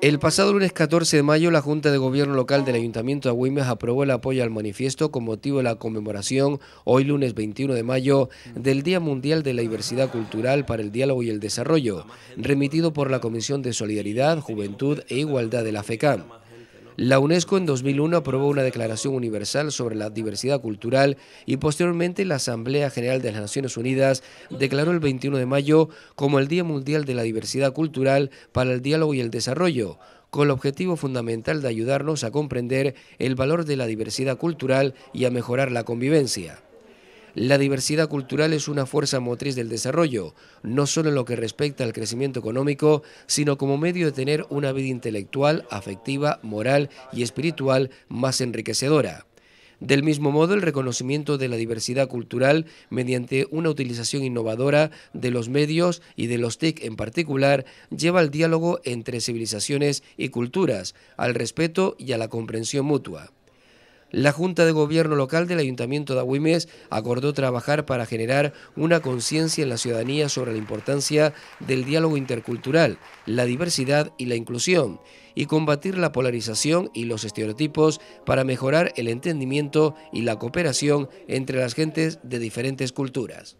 El pasado lunes 14 de mayo, la Junta de Gobierno Local del Ayuntamiento de Agüimes aprobó el apoyo al manifiesto con motivo de la conmemoración, hoy lunes 21 de mayo, del Día Mundial de la Diversidad Cultural para el Diálogo y el Desarrollo, remitido por la Comisión de Solidaridad, Juventud e Igualdad de la FECAM. La UNESCO en 2001 aprobó una Declaración Universal sobre la Diversidad Cultural y posteriormente la Asamblea General de las Naciones Unidas declaró el 21 de mayo como el Día Mundial de la Diversidad Cultural para el Diálogo y el Desarrollo, con el objetivo fundamental de ayudarnos a comprender el valor de la diversidad cultural y a mejorar la convivencia. La diversidad cultural es una fuerza motriz del desarrollo, no solo en lo que respecta al crecimiento económico, sino como medio de tener una vida intelectual, afectiva, moral y espiritual más enriquecedora. Del mismo modo, el reconocimiento de la diversidad cultural mediante una utilización innovadora de los medios y de los TIC en particular lleva al diálogo entre civilizaciones y culturas, al respeto y a la comprensión mutua. La Junta de Gobierno Local del Ayuntamiento de Agüimes acordó trabajar para generar una conciencia en la ciudadanía sobre la importancia del diálogo intercultural, la diversidad y la inclusión, y combatir la polarización y los estereotipos para mejorar el entendimiento y la cooperación entre las gentes de diferentes culturas.